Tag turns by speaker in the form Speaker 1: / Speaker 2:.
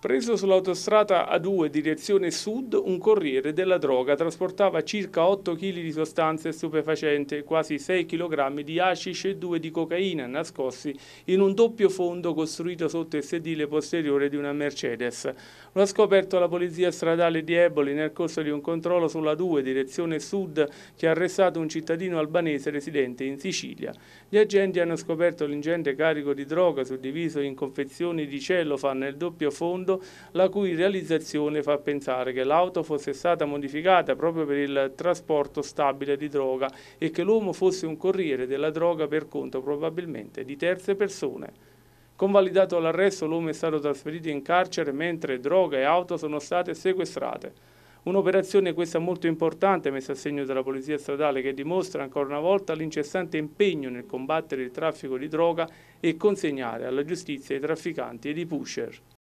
Speaker 1: Preso sull'autostrada A2 direzione sud, un corriere della droga trasportava circa 8 kg di sostanze stupefacenti, quasi 6 kg di hashish e 2 di cocaina nascosti in un doppio fondo costruito sotto il sedile posteriore di una Mercedes. Lo ha scoperto la polizia stradale di Eboli nel corso di un controllo sulla 2 direzione sud che ha arrestato un cittadino albanese residente in Sicilia. Gli agenti hanno scoperto l'ingente carico di droga suddiviso in confezioni di cellofan nel doppio fondo caldo, la cui realizzazione fa pensare che l'auto fosse stata modificata proprio per il trasporto stabile di droga e che l'uomo fosse un corriere della droga per conto probabilmente di terze persone. Convalidato l'arresto, l'uomo è stato trasferito in carcere mentre droga e auto sono state sequestrate. Un'operazione questa molto importante messa a segno dalla Polizia Stradale che dimostra ancora una volta l'incessante impegno nel combattere il traffico di droga e consegnare alla giustizia i trafficanti ed i pusher.